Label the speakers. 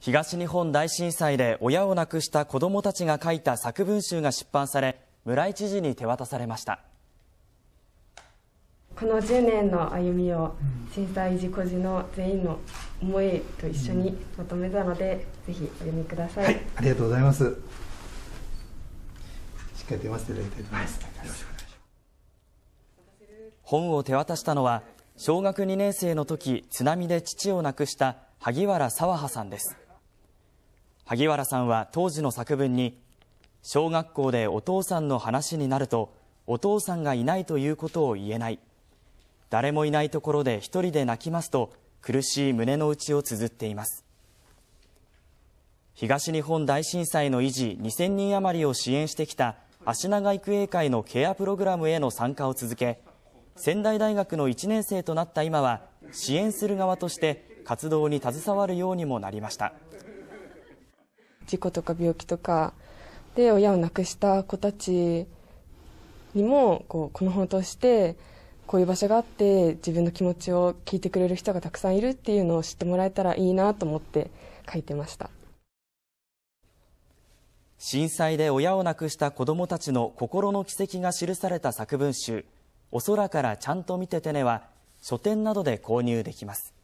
Speaker 1: 東日本大震災で親を亡くした子どもたちが書いた作文集が出版され村井知事に手渡されました
Speaker 2: この10年の歩みを震災事故時の全員の思いと一緒にまとめたので、ぜひお読みください、はい、
Speaker 1: ありがとうございますしっかり読ましていただきたいと思います、はい、よろしくお願いします本を手渡したのは小学2年生の時津波で父を亡くした萩原沢葉さんです萩原さんは当時の作文に、小学校でお父さんの話になると、お父さんがいないということを言えない。誰もいないところで一人で泣きますと、苦しい胸の内を綴っています。東日本大震災の維持2000人余りを支援してきた足長育英会のケアプログラムへの参加を続け、仙台大学の1年生となった今は、支援する側として活動に携わるようにもなりました。
Speaker 2: 事故とか病気とかで親を亡くした子たちにもこうこの本を通してこういう場所があって自分の気持ちを聞いてくれる人がたくさんいるっていうのを知ってもらえたらいいなと思って書いてました
Speaker 1: 震災で親を亡くした子どもたちの心の軌跡が記された作文集「お空からちゃんと見ててね」は書店などで購入できます。